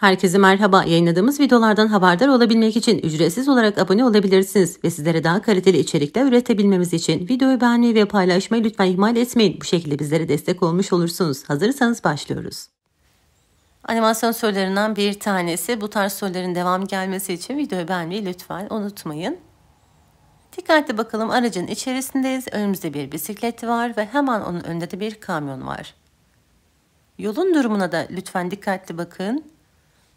Herkese merhaba. Yayınladığımız videolardan haberdar olabilmek için ücretsiz olarak abone olabilirsiniz ve sizlere daha kaliteli içerikler üretebilmemiz için videoyu beğenmeyi ve paylaşmayı lütfen ihmal etmeyin. Bu şekilde bizlere destek olmuş olursunuz. Hazırsanız başlıyoruz. Animasyon sorularından bir tanesi. Bu tarz soruların devam gelmesi için videoyu beğenmeyi lütfen unutmayın. Dikkatli bakalım aracın içerisindeyiz. Önümüzde bir bisiklet var ve hemen onun önünde de bir kamyon var. Yolun durumuna da lütfen dikkatli bakın.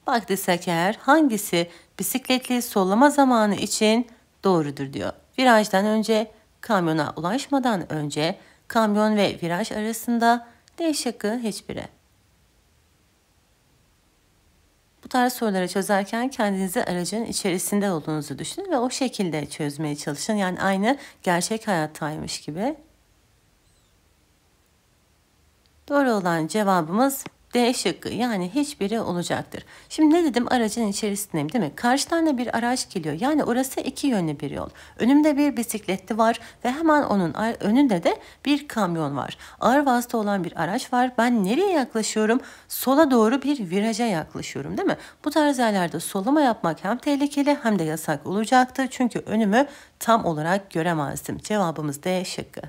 Vakti Saker hangisi bisikletli sollama zamanı için doğrudur diyor. Virajdan önce, kamyona ulaşmadan önce, kamyon ve viraj arasında D şıkkı hiçbiri. Bu tarz soruları çözerken kendinizi aracın içerisinde olduğunuzu düşünün ve o şekilde çözmeye çalışın. Yani aynı gerçek hayattaymış gibi. Doğru olan cevabımız D şıkkı yani hiçbiri olacaktır. Şimdi ne dedim aracın içerisindeyim değil mi? Karşıdan da bir araç geliyor. Yani orası iki yönlü bir yol. Önümde bir bisikletli var ve hemen onun önünde de bir kamyon var. Ağır vasıta olan bir araç var. Ben nereye yaklaşıyorum? Sola doğru bir viraja yaklaşıyorum değil mi? Bu tarz yerlerde solama yapmak hem tehlikeli hem de yasak olacaktır. Çünkü önümü tam olarak göremezdim. Cevabımız D şıkkı.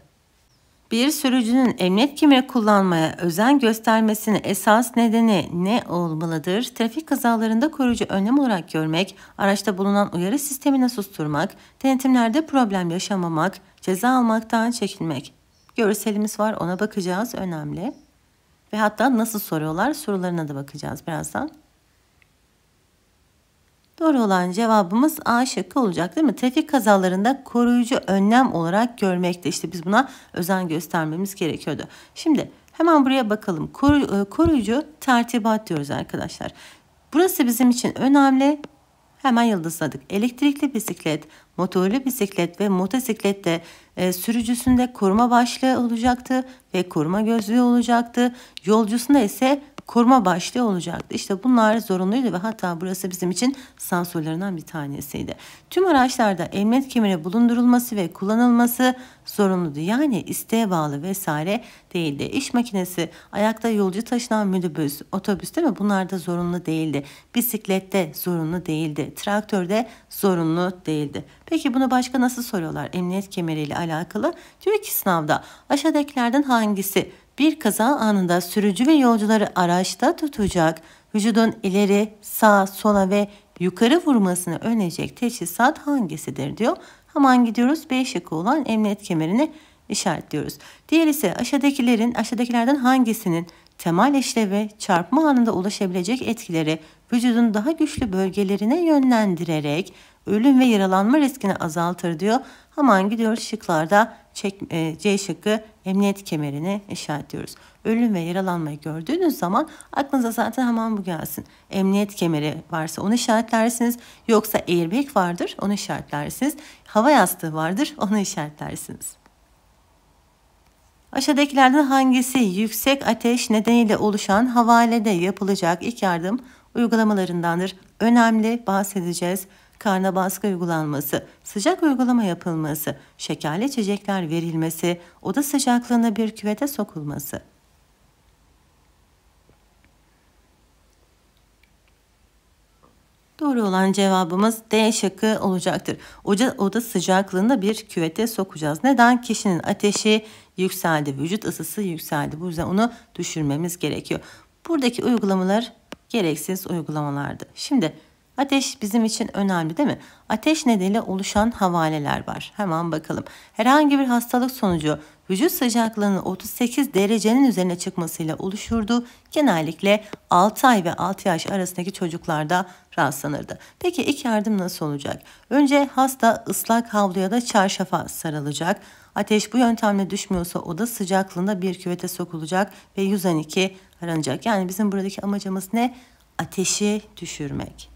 Bir sürücünün emniyet kemeri kullanmaya özen göstermesinin esas nedeni ne olmalıdır? Trafik kazalarında koruyucu önlem olarak görmek, araçta bulunan uyarı sistemini susturmak, denetimlerde problem yaşamamak, ceza almaktan çekinmek. Görselimiz var ona bakacağız önemli. Ve hatta nasıl soruyorlar sorularına da bakacağız birazdan. Doğru olan cevabımız A şıkkı olacak değil mi? Trafik kazalarında koruyucu önlem olarak görmekte. İşte biz buna özen göstermemiz gerekiyordu. Şimdi hemen buraya bakalım. E, koruyucu tertibat diyoruz arkadaşlar. Burası bizim için önemli. Hemen yıldızladık. Elektrikli bisiklet, motorlu bisiklet ve motosiklette e, sürücüsünde koruma başlığı olacaktı ve koruma gözlüğü olacaktı. Yolcusunda ise koruma başlığı olacaktı. İşte bunlar zorunluydu ve hatta burası bizim için sansürlerinden bir tanesiydi. Tüm araçlarda emniyet kemeri bulundurulması ve kullanılması zorunluydu. Yani isteğe bağlı vesaire değildi. İş makinesi, ayakta yolcu taşınan minibüs, otobüs değil mi? Bunlar da zorunlu değildi. Bisiklette zorunlu değildi. Traktörde zorunlu değildi. Peki bunu başka nasıl soruyorlar emniyet kemeriyle alakalı? Diyor ki sınavda aşağıdakilerden hangisi bir kaza anında sürücü ve yolcuları araçta tutacak, vücudun ileri, sağ, sola ve yukarı vurmasını önleyecek teçhizat hangisidir diyor. Hemen gidiyoruz B şıkkı olan emniyet kemerini işaretliyoruz. Diğer ise aşağıdakilerin aşağıdakilerden hangisinin temel işlevi çarpma anında ulaşabilecek etkileri vücudun daha güçlü bölgelerine yönlendirerek ölüm ve yaralanma riskini azaltır diyor. Hemen gidiyoruz şıklarda çek, e, C şıkkı emniyet kemerini işaretliyoruz. Ölüm ve yaralanmayı gördüğünüz zaman aklınıza zaten hemen bu gelsin. Emniyet kemeri varsa onu işaretlersiniz. Yoksa airbag vardır onu işaretlersiniz. Hava yastığı vardır onu işaretlersiniz. Aşağıdakilerden hangisi yüksek ateş nedeniyle oluşan havalede yapılacak ilk yardım uygulamalarındandır? Önemli bahsedeceğiz karna baskı uygulanması, sıcak uygulama yapılması, şekerli içecekler verilmesi, oda sıcaklığına bir küvete sokulması. Doğru olan cevabımız D şıkkı olacaktır. Oca, oda sıcaklığında bir küvete sokacağız. Neden? Kişinin ateşi yükseldi, vücut ısısı yükseldi. Bu yüzden onu düşürmemiz gerekiyor. Buradaki uygulamalar gereksiz uygulamalardı. Şimdi Ateş bizim için önemli değil mi? Ateş nedeniyle oluşan havaleler var. Hemen bakalım. Herhangi bir hastalık sonucu vücut sıcaklığının 38 derecenin üzerine çıkmasıyla oluşurdu. Genellikle 6 ay ve 6 yaş arasındaki çocuklarda rastlanırdı. Peki ilk yardım nasıl olacak? Önce hasta ıslak havluya da çarşafa sarılacak. Ateş bu yöntemle düşmüyorsa oda sıcaklığında bir küvete sokulacak ve 112 aranacak. Yani bizim buradaki amacımız ne? Ateşi düşürmek.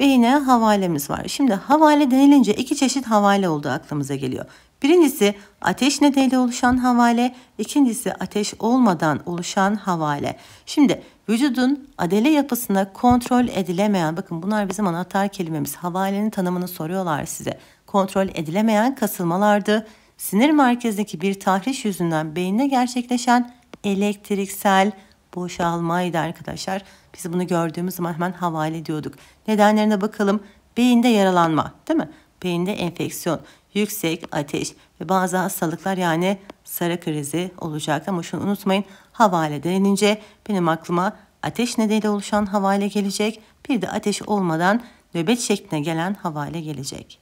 Ve yine havalemiz var. Şimdi havale denilince iki çeşit havale olduğu aklımıza geliyor. Birincisi ateş nedeniyle oluşan havale, ikincisi ateş olmadan oluşan havale. Şimdi vücudun adele yapısına kontrol edilemeyen, bakın bunlar bizim anahtar kelimemiz. Havalenin tanımını soruyorlar size. Kontrol edilemeyen kasılmalardı. Sinir merkezindeki bir tahriş yüzünden beyinde gerçekleşen elektriksel boşalmaydı arkadaşlar. Biz bunu gördüğümüz zaman hemen havale ediyorduk. Nedenlerine bakalım. Beyinde yaralanma değil mi? Beyinde enfeksiyon, yüksek ateş ve bazı hastalıklar yani sarı krizi olacak. Ama şunu unutmayın havale denince benim aklıma ateş nedeniyle oluşan havale gelecek. Bir de ateş olmadan nöbet şeklinde gelen havale gelecek.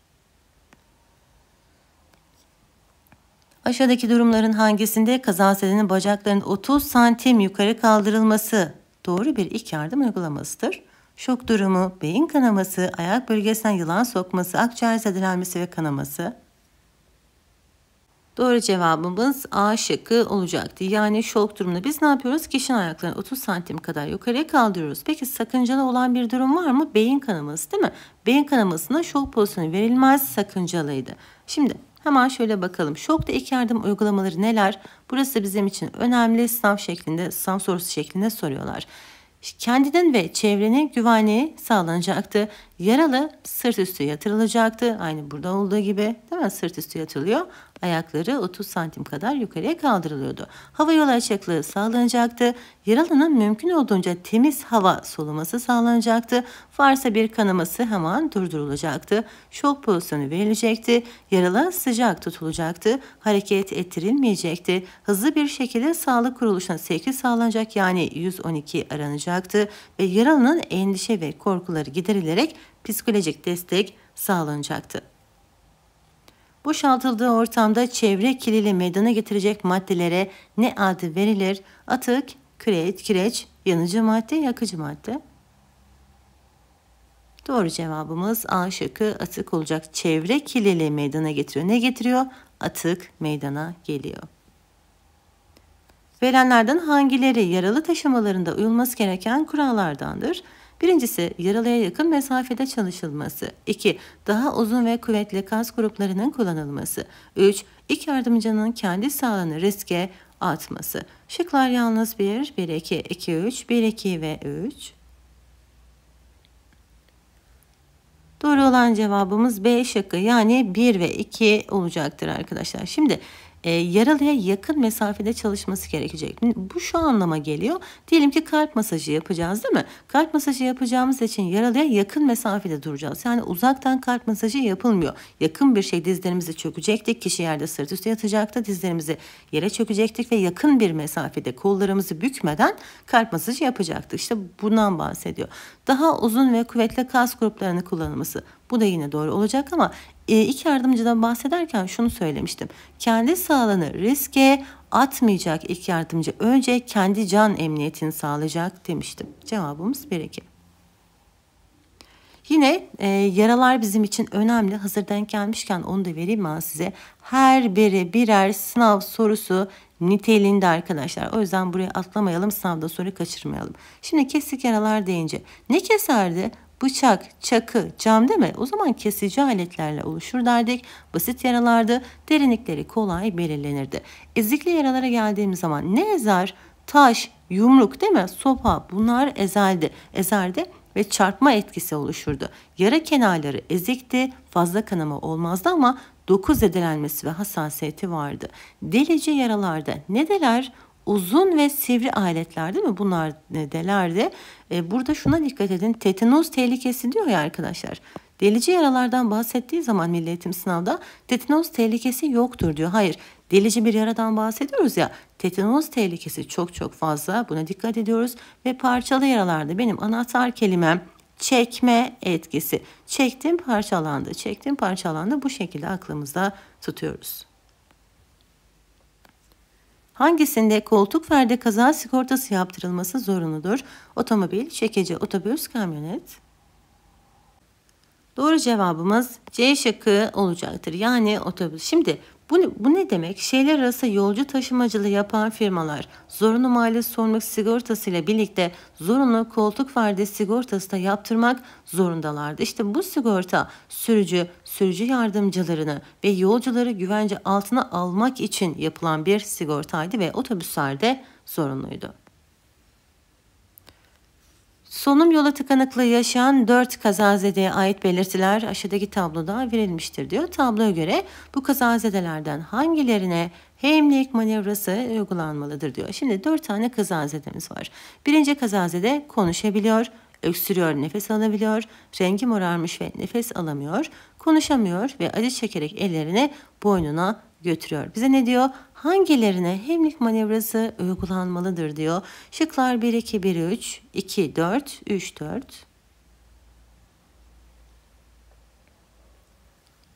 Aşağıdaki durumların hangisinde kazazedenin bacaklarının 30 santim yukarı kaldırılması doğru bir ilk yardım uygulamasıdır? Şok durumu, beyin kanaması, ayak bölgesine yılan sokması, akciğer zedelenmesi ve kanaması. Doğru cevabımız A şıkkı olacaktı. Yani şok durumunda biz ne yapıyoruz? Kişinin ayaklarını 30 santim kadar yukarıya kaldırıyoruz. Peki sakıncalı olan bir durum var mı? Beyin kanaması değil mi? Beyin kanamasına şok pozisyonu verilmez sakıncalıydı. Şimdi Hemen şöyle bakalım. Şokta ilk yardım uygulamaları neler? Burası bizim için önemli. Sınav şeklinde, sınav sorusu şeklinde soruyorlar. Kendinin ve çevrenin güvenliği sağlanacaktı. Yaralı sırt üstü yatırılacaktı. Aynı burada olduğu gibi değil mi? Sırt üstü yatırılıyor. Ayakları 30 santim kadar yukarıya kaldırılıyordu. Hava yolu açıklığı sağlanacaktı. Yaralının mümkün olduğunca temiz hava soluması sağlanacaktı. Varsa bir kanaması hemen durdurulacaktı. Şok pozisyonu verilecekti. Yaralı sıcak tutulacaktı. Hareket ettirilmeyecekti. Hızlı bir şekilde sağlık kuruluşuna sevki sağlanacak yani 112 aranacaktı ve yaralının endişe ve korkuları giderilerek psikolojik destek sağlanacaktı. Boşaltıldığı ortamda çevre kirliliği meydana getirecek maddelere ne adı verilir? Atık, kireç, kireç, yanıcı madde, yakıcı madde. Doğru cevabımız A şıkkı atık olacak. Çevre kirliliği meydana getiriyor. Ne getiriyor? Atık meydana geliyor. Verilenlerden hangileri yaralı taşımalarında uyulması gereken kurallardandır? Birincisi yaralıya yakın mesafede çalışılması. 2. Daha uzun ve kuvvetli kas gruplarının kullanılması. 3. İlk yardımcının kendi sağlığını riske atması. Şıklar yalnız 1, 1, 2, 2, 3, 1, 2 ve 3. Doğru olan cevabımız B şıkkı yani 1 ve 2 olacaktır arkadaşlar. Şimdi e, yaralıya yakın mesafede çalışması gerekecek. Bu şu anlama geliyor. Diyelim ki kalp masajı yapacağız değil mi? Kalp masajı yapacağımız için yaralıya yakın mesafede duracağız. Yani uzaktan kalp masajı yapılmıyor. Yakın bir şey dizlerimizi çökecektik. Kişi yerde sırt üstü yatacaktı. Dizlerimizi yere çökecektik ve yakın bir mesafede kollarımızı bükmeden kalp masajı yapacaktık. İşte bundan bahsediyor. Daha uzun ve kuvvetli kas gruplarını kullanılması. Bu da yine doğru olacak ama e, iki yardımcıdan bahsederken şunu söylemiştim. Kendi sağlığını riske atmayacak ilk yardımcı önce kendi can emniyetini sağlayacak demiştim. Cevabımız 1-2. Yine e, yaralar bizim için önemli. Hazırdan gelmişken onu da vereyim ben size. Her biri birer sınav sorusu niteliğinde arkadaşlar. O yüzden buraya atlamayalım sınavda soru kaçırmayalım. Şimdi kesik yaralar deyince ne keserdi? Bıçak, çakı, cam değil mi? O zaman kesici aletlerle oluşur derdik. Basit yaralardı. Derinlikleri kolay belirlenirdi. Ezikli yaralara geldiğimiz zaman ne ezer? Taş, yumruk değil mi? Sopa bunlar ezeldi. Ezerdi ve çarpma etkisi oluşurdu. Yara kenarları ezikti, fazla kanama olmazdı ama dokuz zedelenmesi ve hassasiyeti vardı. Delici yaralarda ne deler? uzun ve sivri aletler değil mi? Bunlar ne nedelerde. E, burada şuna dikkat edin. Tetanoz tehlikesi diyor ya arkadaşlar. Delici yaralardan bahsettiği zaman milli eğitim sınavda tetanoz tehlikesi yoktur diyor. Hayır delici bir yaradan bahsediyoruz ya tetanoz tehlikesi çok çok fazla buna dikkat ediyoruz ve parçalı yaralarda benim anahtar kelimem çekme etkisi. Çektim parçalandı, çektim parçalandı. Bu şekilde aklımızda tutuyoruz. Hangisinde koltuk ferdi kaza sigortası yaptırılması zorunludur? Otomobil, çekici, otobüs, kamyonet. Doğru cevabımız C şıkkı olacaktır. Yani otobüs. Şimdi bu, bu ne demek? Şeyler arası yolcu taşımacılığı yapan firmalar zorunlu mali sorumluluk sigortasıyla birlikte zorunlu koltuk vardı sigortası da yaptırmak zorundalardı. İşte bu sigorta sürücü, sürücü yardımcılarını ve yolcuları güvence altına almak için yapılan bir sigortaydı ve otobüslerde zorunluydu. Solunum yola tıkanıklığı yaşayan 4 kazazedeye ait belirtiler aşağıdaki tabloda verilmiştir diyor. Tabloya göre bu kazazedelerden hangilerine hemlik manevrası uygulanmalıdır diyor. Şimdi 4 tane kazazedemiz var. Birinci kazazede konuşabiliyor, öksürüyor, nefes alabiliyor, rengi morarmış ve nefes alamıyor, konuşamıyor ve acı çekerek ellerini boynuna götürüyor. Bize ne diyor? hangilerine hemlik manevrası uygulanmalıdır diyor. Şıklar 1 2 1 3 2 4 3 4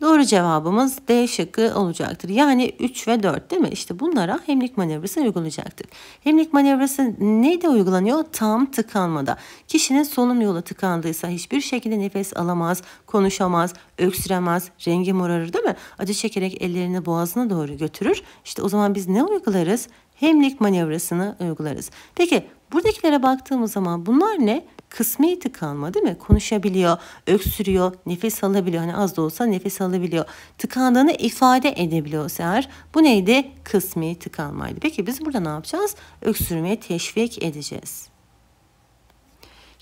Doğru cevabımız D şıkkı olacaktır. Yani 3 ve 4 değil mi? İşte bunlara hemlik manevrası uygulayacaktır. Hemlik manevrası neyde uygulanıyor? Tam tıkanmada. Kişinin solunum yolu tıkandıysa hiçbir şekilde nefes alamaz, konuşamaz, öksüremez, rengi morarır değil mi? Acı çekerek ellerini boğazına doğru götürür. İşte o zaman biz ne uygularız? Hemlik manevrasını uygularız. Peki buradakilere baktığımız zaman bunlar ne? kısmi tıkanma değil mi? Konuşabiliyor, öksürüyor, nefes alabiliyor. Hani az da olsa nefes alabiliyor. Tıkandığını ifade edebiliyor eğer. Bu neydi? Kısmi tıkanmaydı. Peki biz burada ne yapacağız? Öksürmeye teşvik edeceğiz.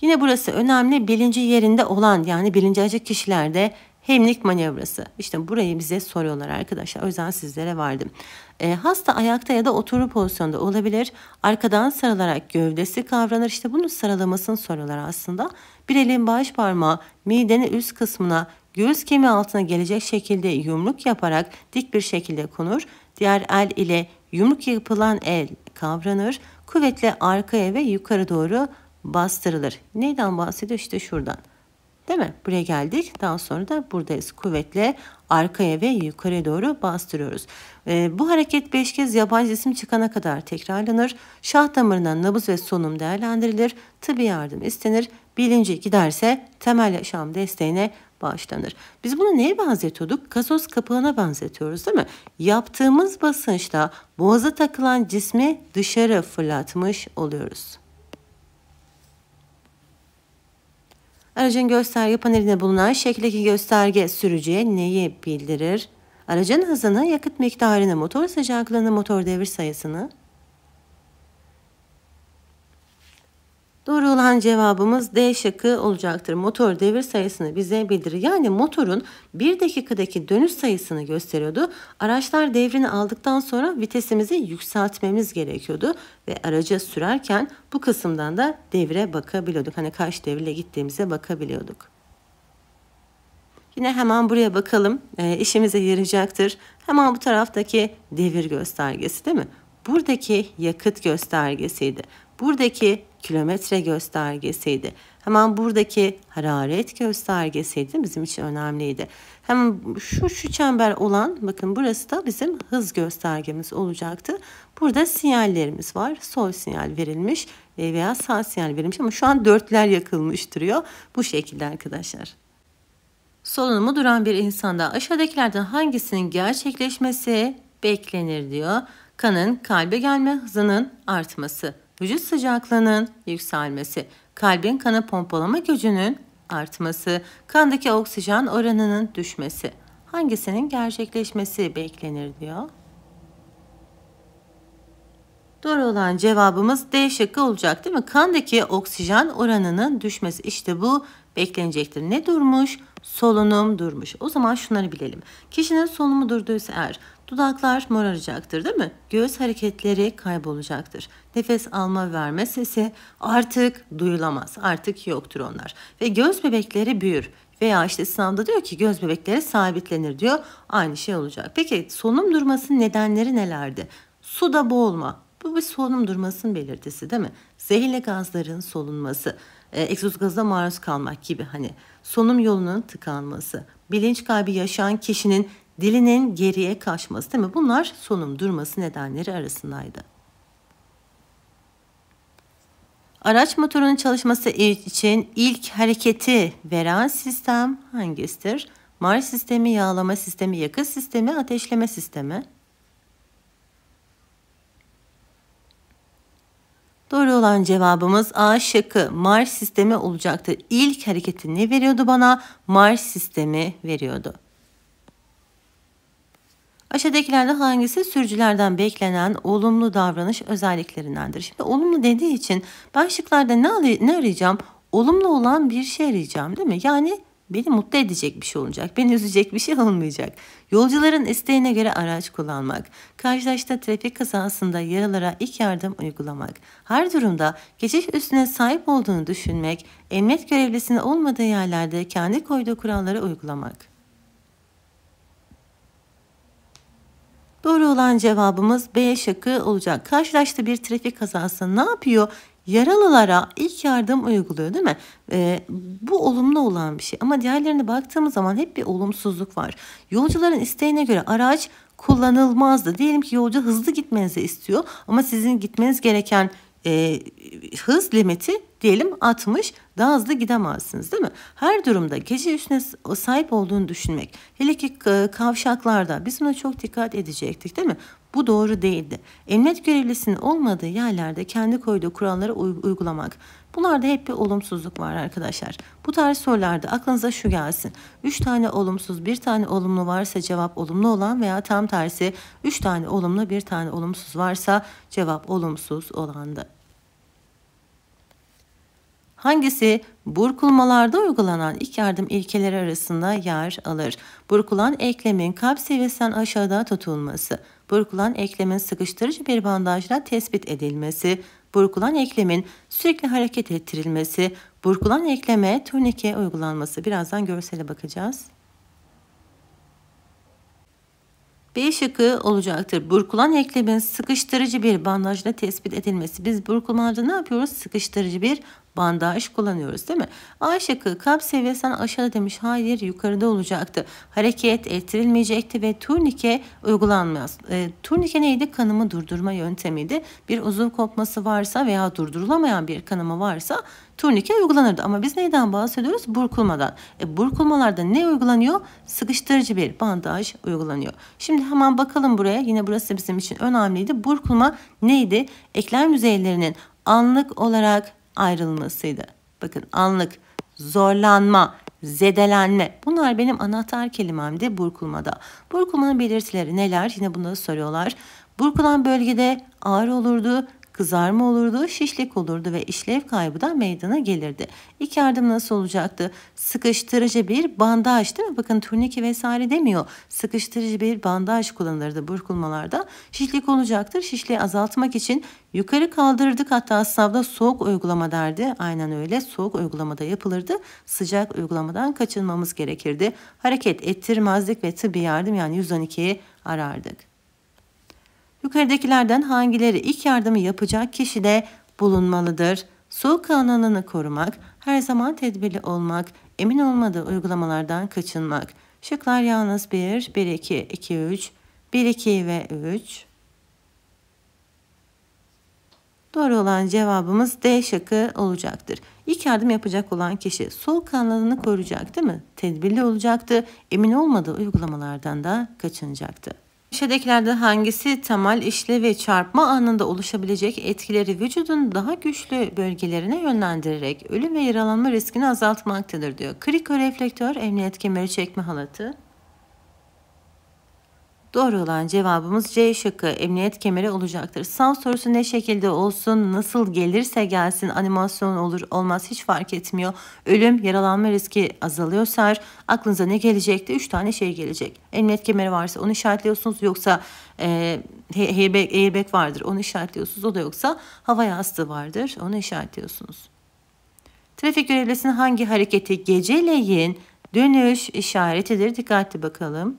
Yine burası önemli bilinci yerinde olan yani bilinci açık kişilerde Hemlik manevrası. İşte burayı bize soruyorlar arkadaşlar. O yüzden sizlere verdim. E, hasta ayakta ya da oturu pozisyonda olabilir. Arkadan sarılarak gövdesi kavranır. İşte bunun sıralamasını soruyorlar aslında. Bir elin baş parmağı midenin üst kısmına göğüs kemiği altına gelecek şekilde yumruk yaparak dik bir şekilde konur. Diğer el ile yumruk yapılan el kavranır. Kuvvetle arkaya ve yukarı doğru bastırılır. Neyden bahsediyor? İşte şuradan. Değil mi? Buraya geldik. Daha sonra da buradayız. Kuvvetle arkaya ve yukarıya doğru bastırıyoruz. E, bu hareket 5 kez yabancı isim çıkana kadar tekrarlanır. Şah damarından nabız ve solunum değerlendirilir. Tıbbi yardım istenir. Bilinci giderse temel yaşam desteğine başlanır. Biz bunu neye benzetiyorduk? Gazoz kapağına benzetiyoruz değil mi? Yaptığımız basınçla boğaza takılan cismi dışarı fırlatmış oluyoruz. Aracın gösterge paneline bulunan şekildeki gösterge sürücüye neyi bildirir? Aracın hızını, yakıt miktarını, motor sıcaklığını, motor devir sayısını, Doğru olan cevabımız D şıkkı olacaktır. Motor devir sayısını bize bildirir. Yani motorun 1 dakikadaki dönüş sayısını gösteriyordu. Araçlar devrini aldıktan sonra vitesimizi yükseltmemiz gerekiyordu. Ve araca sürerken bu kısımdan da devre bakabiliyorduk. Hani kaç devirle gittiğimize bakabiliyorduk. Yine hemen buraya bakalım. E, işimize yarayacaktır. Hemen bu taraftaki devir göstergesi değil mi? Buradaki yakıt göstergesiydi. Buradaki kilometre göstergesiydi. Hemen buradaki hararet göstergesiydi bizim için önemliydi. Hem şu şu çember olan bakın burası da bizim hız göstergemiz olacaktı. Burada sinyallerimiz var. Sol sinyal verilmiş e, veya sağ sinyal verilmiş ama şu an dörtler yakılmış duruyor. Bu şekilde arkadaşlar. Solunumu duran bir insanda aşağıdakilerden hangisinin gerçekleşmesi beklenir diyor. Kanın kalbe gelme hızının artması vücut sıcaklığının yükselmesi, kalbin kanı pompalama gücünün artması, kandaki oksijen oranının düşmesi. Hangisinin gerçekleşmesi beklenir diyor. Doğru olan cevabımız D şıkkı olacak değil mi? Kandaki oksijen oranının düşmesi işte bu beklenecektir. Ne durmuş? Solunum durmuş. O zaman şunları bilelim. Kişinin solunumu durduysa eğer Dudaklar moraracaktır değil mi? Göğüs hareketleri kaybolacaktır. Nefes alma verme sesi artık duyulamaz. Artık yoktur onlar. Ve göz bebekleri büyür. Veya işte sınavda diyor ki göz bebekleri sabitlenir diyor. Aynı şey olacak. Peki solunum durmasının nedenleri nelerdi? Suda boğulma. Bu bir solunum durmasının belirtisi değil mi? Zehirli gazların solunması, e, egzoz gaza maruz kalmak gibi hani solunum yolunun tıkanması, bilinç kaybı yaşayan kişinin dilinin geriye kaçması değil mi? Bunlar sonum durması nedenleri arasındaydı. Araç motorunun çalışması için ilk hareketi veren sistem hangisidir? Marş sistemi, yağlama sistemi, yakıt sistemi, ateşleme sistemi. Doğru olan cevabımız A şıkkı Marş sistemi olacaktı. İlk hareketi ne veriyordu bana? Marş sistemi veriyordu. Aşağıdakilerden hangisi sürücülerden beklenen olumlu davranış özelliklerindendir? Şimdi olumlu dediği için ben şıklarda ne, ne arayacağım? Olumlu olan bir şey arayacağım değil mi? Yani beni mutlu edecek bir şey olacak, beni üzecek bir şey olmayacak. Yolcuların isteğine göre araç kullanmak, karşılaşta trafik kazasında yaralara ilk yardım uygulamak, her durumda geçiş üstüne sahip olduğunu düşünmek, emniyet görevlisinin olmadığı yerlerde kendi koyduğu kuralları uygulamak. Doğru olan cevabımız B şıkkı olacak. Karşılaştığı bir trafik kazası ne yapıyor? Yaralılara ilk yardım uyguluyor değil mi? Ee, bu olumlu olan bir şey ama diğerlerine baktığımız zaman hep bir olumsuzluk var. Yolcuların isteğine göre araç kullanılmazdı. Diyelim ki yolcu hızlı gitmenizi istiyor ama sizin gitmeniz gereken e, hız limiti diyelim 60 daha hızlı gidemezsiniz değil mi? Her durumda gece üstüne sahip olduğunu düşünmek. Hele ki kavşaklarda biz buna çok dikkat edecektik değil mi? Bu doğru değildi. Emniyet görevlisinin olmadığı yerlerde kendi koyduğu kuralları uygulamak. Bunlarda hep bir olumsuzluk var arkadaşlar. Bu tarz sorularda aklınıza şu gelsin. 3 tane olumsuz, 1 tane olumlu varsa cevap olumlu olan veya tam tersi 3 tane olumlu, 1 tane olumsuz varsa cevap olumsuz olandı. Hangisi burkulmalarda uygulanan ilk yardım ilkeleri arasında yer alır? Burkulan eklemin kalp seviyesinden aşağıda tutulması, burkulan eklemin sıkıştırıcı bir bandajla tespit edilmesi, burkulan eklemin sürekli hareket ettirilmesi, burkulan ekleme turnike uygulanması. Birazdan görsele bakacağız. B şıkkı olacaktır. Burkulan eklemin sıkıştırıcı bir bandajla tespit edilmesi. Biz burkulmalarda ne yapıyoruz? Sıkıştırıcı bir bandaj kullanıyoruz değil mi? A şıkkı kalp seviyesinden aşağıda demiş. Hayır yukarıda olacaktı. Hareket ettirilmeyecekti ve turnike uygulanmaz. E, turnike neydi? Kanımı durdurma yöntemiydi. Bir uzuv kopması varsa veya durdurulamayan bir kanımı varsa turnike uygulanırdı. Ama biz neyden bahsediyoruz? Burkulmadan. E, burkulmalarda ne uygulanıyor? Sıkıştırıcı bir bandaj uygulanıyor. Şimdi hemen bakalım buraya. Yine burası bizim için önemliydi. Burkulma neydi? Eklem yüzeylerinin anlık olarak ayrılmasıydı. Bakın anlık, zorlanma, zedelenme. Bunlar benim anahtar kelimemdi burkulmada. Burkulmanın belirtileri neler? Yine bunları soruyorlar. Burkulan bölgede ağrı olurdu, Kızarma olurdu, şişlik olurdu ve işlev kaybı da meydana gelirdi. İlk yardım nasıl olacaktı? Sıkıştırıcı bir bandaj değil mi? Bakın turnike vesaire demiyor. Sıkıştırıcı bir bandaj kullanılırdı burkulmalarda. Şişlik olacaktır. Şişliği azaltmak için yukarı kaldırırdık hatta savda soğuk uygulama derdi. Aynen öyle soğuk uygulamada yapılırdı. Sıcak uygulamadan kaçınmamız gerekirdi. Hareket ettirmezdik ve tıbbi yardım yani 112'yi arardık. Yukarıdakilerden hangileri ilk yardımı yapacak kişi de bulunmalıdır? Soğuk kanalını korumak, her zaman tedbirli olmak, emin olmadığı uygulamalardan kaçınmak. Şıklar yalnız 1, 1, 2, 2, 3, 1, 2 ve 3. Doğru olan cevabımız D şıkkı olacaktır. İlk yardım yapacak olan kişi soğuk kanalını koruyacak değil mi? Tedbirli olacaktı, emin olmadığı uygulamalardan da kaçınacaktı. Şedeklerde hangisi temel işle ve çarpma anında oluşabilecek etkileri vücudun daha güçlü bölgelerine yönlendirerek ölüm ve yaralanma riskini azaltmaktadır diyor. Kriko reflektör, emniyet kemeri çekme halatı. Doğru olan cevabımız C şıkkı emniyet kemeri olacaktır. Sınav sorusu ne şekilde olsun, nasıl gelirse gelsin animasyon olur olmaz hiç fark etmiyor. Ölüm, yaralanma riski azalıyorsa aklınıza ne gelecekti? 3 tane şey gelecek. Emniyet kemeri varsa onu işaretliyorsunuz yoksa e, airbag vardır onu işaretliyorsunuz. O da yoksa hava yastığı vardır onu işaretliyorsunuz. Trafik görevlisinin hangi hareketi geceleyin dönüş işaretidir? Dikkatli bakalım.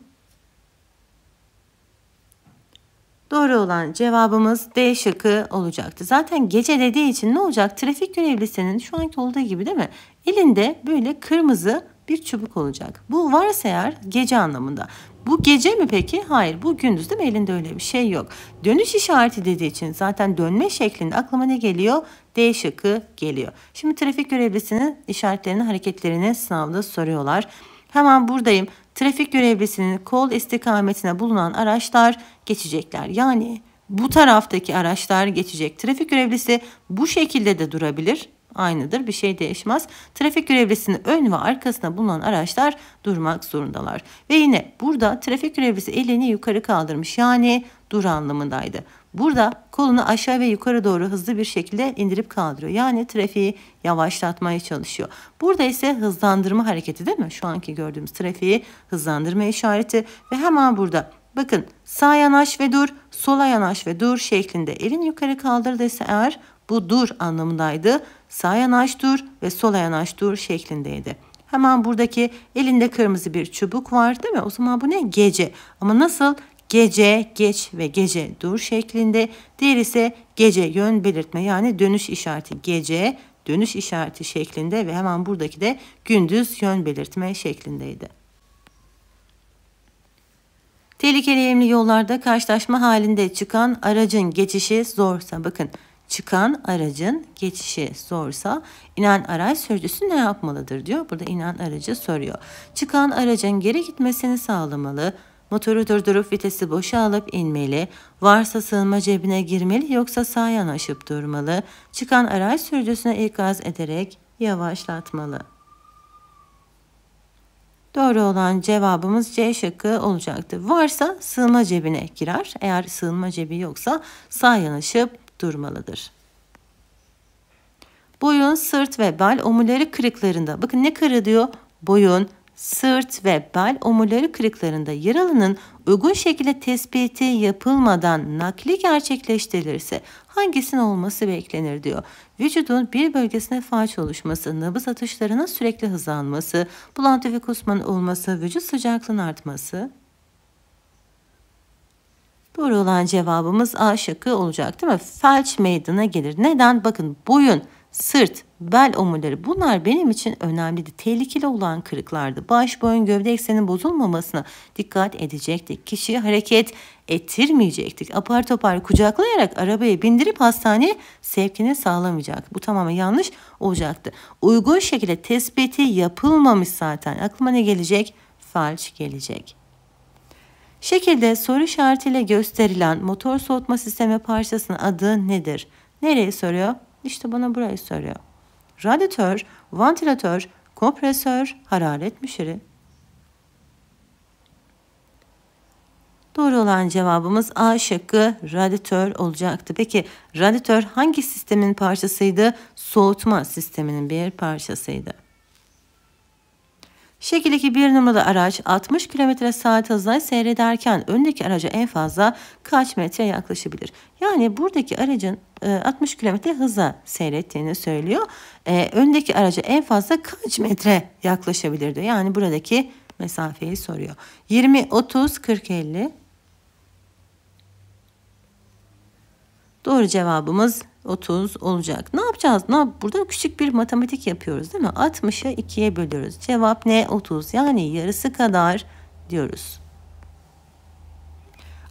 Doğru olan cevabımız D şıkkı olacaktı. Zaten gece dediği için ne olacak? Trafik görevlisinin şu anki olduğu gibi değil mi? Elinde böyle kırmızı bir çubuk olacak. Bu varsa eğer gece anlamında. Bu gece mi peki? Hayır bu gündüz değil mi? Elinde öyle bir şey yok. Dönüş işareti dediği için zaten dönme şeklinde aklıma ne geliyor? D şıkkı geliyor. Şimdi trafik görevlisinin işaretlerini, hareketlerini sınavda soruyorlar. Hemen buradayım trafik görevlisinin kol istikametine bulunan araçlar geçecekler. Yani bu taraftaki araçlar geçecek. Trafik görevlisi bu şekilde de durabilir. Aynıdır bir şey değişmez. Trafik görevlisinin ön ve arkasına bulunan araçlar durmak zorundalar. Ve yine burada trafik görevlisi elini yukarı kaldırmış. Yani dur anlamındaydı. Burada kolunu aşağı ve yukarı doğru hızlı bir şekilde indirip kaldırıyor. Yani trafiği yavaşlatmaya çalışıyor. Burada ise hızlandırma hareketi değil mi? Şu anki gördüğümüz trafiği hızlandırma işareti ve hemen burada bakın sağ yanaş ve dur, sola yanaş ve dur şeklinde elin yukarı kaldırdıysa eğer bu dur anlamındaydı. Sağ yanaş dur ve sola yanaş dur şeklindeydi. Hemen buradaki elinde kırmızı bir çubuk var değil mi? O zaman bu ne? Gece. Ama nasıl? gece geç ve gece dur şeklinde. Diğer ise gece yön belirtme yani dönüş işareti gece dönüş işareti şeklinde ve hemen buradaki de gündüz yön belirtme şeklindeydi. Tehlikeli emli yollarda karşılaşma halinde çıkan aracın geçişi zorsa bakın çıkan aracın geçişi zorsa inen araç sürücüsü ne yapmalıdır diyor. Burada inen aracı soruyor. Çıkan aracın geri gitmesini sağlamalı. Motoru durdurup vitesi boşa alıp inmeli, varsa sığınma cebine girmeli yoksa sağa yanaşıp durmalı, çıkan araç sürücüsüne ikaz ederek yavaşlatmalı. Doğru olan cevabımız C şıkkı olacaktı. Varsa sığınma cebine girer. Eğer sığınma cebi yoksa sağ yanaşıp durmalıdır. Boyun, sırt ve bel omurları kırıklarında. Bakın ne kırı diyor? Boyun, sırt ve bel omurları kırıklarında yaralının uygun şekilde tespiti yapılmadan nakli gerçekleştirilirse hangisinin olması beklenir diyor. Vücudun bir bölgesine faç oluşması, nabız atışlarının sürekli hızlanması, bulantı ve kusmanın olması, vücut sıcaklığının artması. Doğru olan cevabımız A şıkkı olacak değil mi? Felç meydana gelir. Neden? Bakın boyun sırt, bel omurları bunlar benim için önemliydi. Tehlikeli olan kırıklardı. Baş, boyun, gövde ekseninin bozulmamasına dikkat edecektik. Kişiyi hareket ettirmeyecektik. Apar topar kucaklayarak arabaya bindirip hastaneye sevkini sağlamayacak. Bu tamamen yanlış olacaktı. Uygun şekilde tespiti yapılmamış zaten. Aklıma ne gelecek? Falç gelecek. Şekilde soru işaretiyle gösterilen motor soğutma sistemi parçasının adı nedir? Nereye soruyor? İşte bana burayı soruyor. Radyatör, ventilatör, kompresör, hararet müşiri. Doğru olan cevabımız A şıkkı radyatör olacaktı. Peki radyatör hangi sistemin parçasıydı? Soğutma sisteminin bir parçasıydı. Şekildeki bir numaralı araç 60 km saat hızla seyrederken öndeki araca en fazla kaç metre yaklaşabilir? Yani buradaki aracın 60 e, km hızla seyrettiğini söylüyor. E, öndeki araca en fazla kaç metre yaklaşabilir diyor. Yani buradaki mesafeyi soruyor. 20, 30, 40, 50 Doğru cevabımız 30 olacak. Ne yapacağız? Ne yap Burada küçük bir matematik yapıyoruz değil mi? 60'ı 2'ye bölüyoruz. Cevap ne? 30 yani yarısı kadar diyoruz.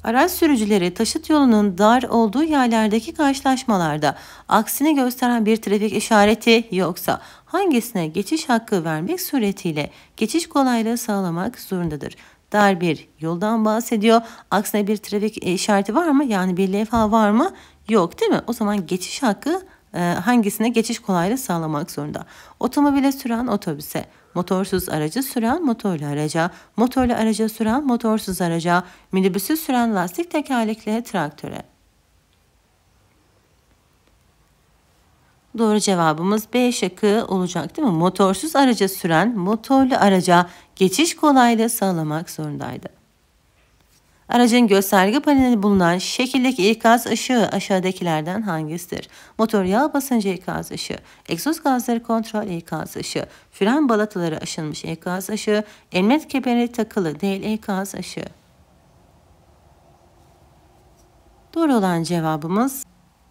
Araç sürücüleri taşıt yolunun dar olduğu yerlerdeki karşılaşmalarda aksini gösteren bir trafik işareti yoksa hangisine geçiş hakkı vermek suretiyle geçiş kolaylığı sağlamak zorundadır? Dar bir yoldan bahsediyor. Aksine bir trafik işareti var mı? Yani bir levha var mı? Yok değil mi? O zaman geçiş hakkı e, hangisine geçiş kolaylığı sağlamak zorunda. Otomobile süren otobüse, motorsuz aracı süren motorlu araca, motorlu araca süren motorsuz araca, minibüsü süren lastik tekerlekli traktöre. Doğru cevabımız B şıkkı olacak değil mi? Motorsuz araca süren motorlu araca geçiş kolaylığı sağlamak zorundaydı. Aracın gösterge panelinde bulunan şekildeki ikaz ışığı aşağıdakilerden hangisidir? Motor yağ basıncı ikaz ışığı, egzoz gazları kontrol ikaz ışığı, fren balataları aşınmış ikaz ışığı, emniyet kemeri takılı değil ikaz ışığı. Doğru olan cevabımız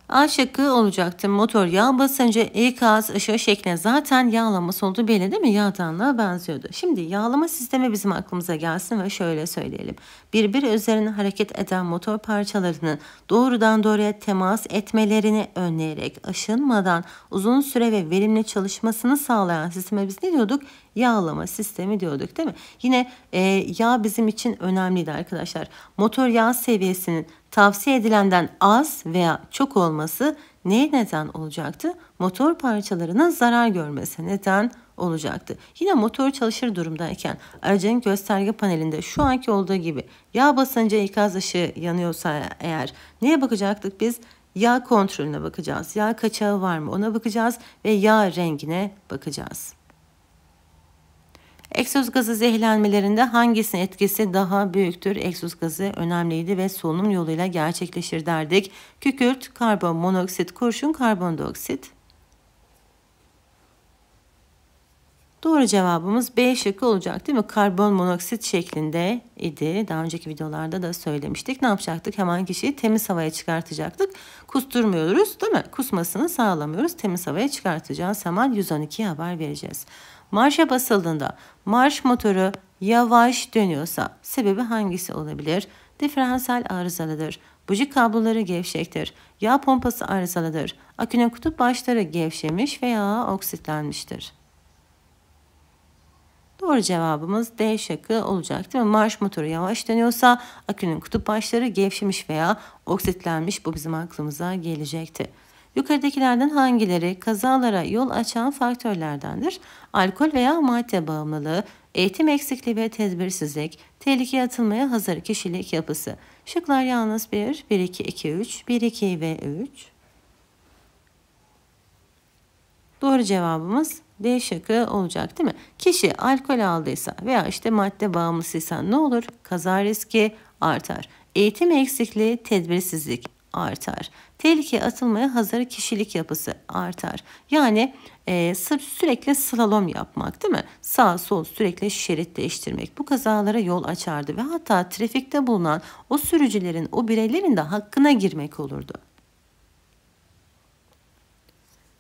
A şıkkı olacaktı. Motor yağ basıncı ikaz ışığı şekline zaten yağlama sonucu belli değil mi? Yağdanlığa benziyordu. Şimdi yağlama sistemi bizim aklımıza gelsin ve şöyle söyleyelim. Birbiri üzerine hareket eden motor parçalarının doğrudan doğruya temas etmelerini önleyerek aşınmadan uzun süre ve verimli çalışmasını sağlayan sisteme biz ne diyorduk? Yağlama sistemi diyorduk değil mi? Yine e, yağ bizim için önemliydi arkadaşlar. Motor yağ seviyesinin tavsiye edilenden az veya çok olması neye neden olacaktı? Motor parçalarının zarar görmesi neden olacaktı. Yine motor çalışır durumdayken aracın gösterge panelinde şu anki olduğu gibi yağ basıncı ikaz ışığı yanıyorsa eğer neye bakacaktık biz? Yağ kontrolüne bakacağız. Yağ kaçağı var mı ona bakacağız ve yağ rengine bakacağız. Egzoz gazı zehirlenmelerinde hangisinin etkisi daha büyüktür? Egzoz gazı önemliydi ve solunum yoluyla gerçekleşir derdik. Kükürt, karbon monoksit, kurşun, karbondioksit. Doğru cevabımız B şıkkı olacak değil mi? Karbon monoksit şeklinde idi. Daha önceki videolarda da söylemiştik. Ne yapacaktık? Hemen kişiyi temiz havaya çıkartacaktık. Kusturmuyoruz değil mi? Kusmasını sağlamıyoruz. Temiz havaya çıkartacağız. Hemen 112'ye haber vereceğiz. Marşa basıldığında marş motoru yavaş dönüyorsa sebebi hangisi olabilir? Diferansiyel arızalıdır. Buji kabloları gevşektir. Yağ pompası arızalıdır. akünün kutup başları gevşemiş veya oksitlenmiştir. Doğru cevabımız D şıkkı olacaktı. Ve marş motoru yavaş dönüyorsa akünün kutup başları gevşemiş veya oksitlenmiş bu bizim aklımıza gelecekti. Yukarıdakilerden hangileri kazalara yol açan faktörlerdendir? Alkol veya madde bağımlılığı, eğitim eksikliği ve tedbirsizlik, tehlikeye atılmaya hazır kişilik yapısı. Şıklar yalnız 1, 1, 2, 2, 3, 1, 2 ve 3. Doğru cevabımız D şıkkı olacak değil mi? Kişi alkol aldıysa veya işte madde bağımlısıysa ne olur? Kaza riski artar. Eğitim eksikliği, tedbirsizlik artar tehlikeye atılmaya hazır kişilik yapısı artar. Yani e, sırf sürekli slalom yapmak değil mi? Sağ sol sürekli şerit değiştirmek bu kazalara yol açardı ve hatta trafikte bulunan o sürücülerin o bireylerin de hakkına girmek olurdu.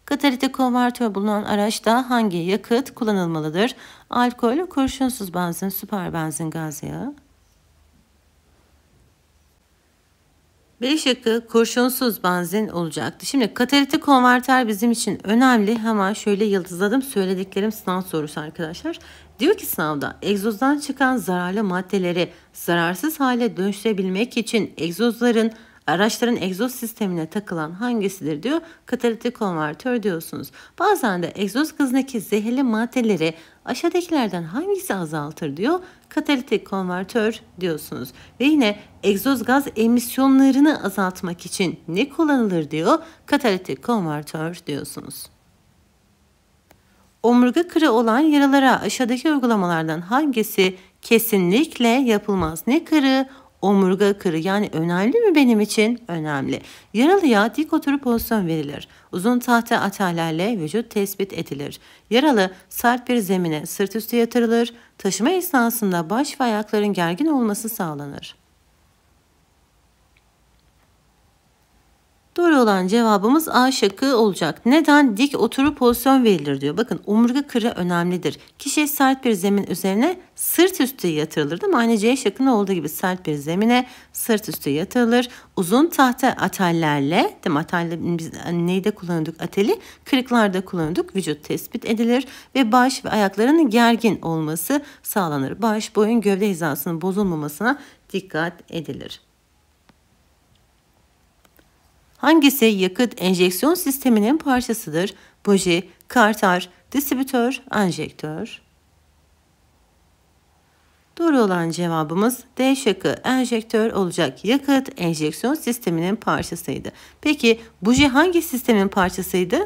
Katalite konvertör bulunan araçta hangi yakıt kullanılmalıdır? Alkol, kurşunsuz benzin, süper benzin gaz yağı. B şıkkı kurşunsuz benzin olacaktı. Şimdi katalitik konverter bizim için önemli. Ama şöyle yıldızladım söylediklerim sınav sorusu arkadaşlar. Diyor ki sınavda egzozdan çıkan zararlı maddeleri zararsız hale dönüştürebilmek için egzozların araçların egzoz sistemine takılan hangisidir diyor. Katalitik konvertör diyorsunuz. Bazen de egzoz gazındaki zehirli maddeleri Aşağıdakilerden hangisi azaltır diyor. Katalitik konvertör diyorsunuz. Ve yine egzoz gaz emisyonlarını azaltmak için ne kullanılır diyor. Katalitik konvertör diyorsunuz. Omurga kırığı olan yaralara aşağıdaki uygulamalardan hangisi kesinlikle yapılmaz? Ne kırı? Omurga kırı yani önemli mi benim için? Önemli. Yaralıya dik oturup pozisyon verilir. Uzun tahta atalerle vücut tespit edilir. Yaralı sert bir zemine sırt üstü yatırılır. Taşıma esnasında baş ve ayakların gergin olması sağlanır. Doğru olan cevabımız A şakı olacak. Neden dik oturu pozisyon verilir diyor. Bakın omurga kırı önemlidir. Kişi sert bir zemin üzerine sırt üstü yatırılır değil mi? Aynı C şıkkında olduğu gibi sert bir zemine sırt üstü yatırılır. Uzun tahta atellerle değil mi? Atelle, biz neyde kullanıyorduk ateli? Kırıklarda kullanıyorduk. Vücut tespit edilir ve baş ve ayaklarının gergin olması sağlanır. Baş, boyun, gövde hizasının bozulmamasına dikkat edilir. Hangisi yakıt enjeksiyon sisteminin parçasıdır? Buji, kartar, distribütör, enjektör. Doğru olan cevabımız D şıkkı enjektör olacak. Yakıt enjeksiyon sisteminin parçasıydı. Peki buji hangi sistemin parçasıydı?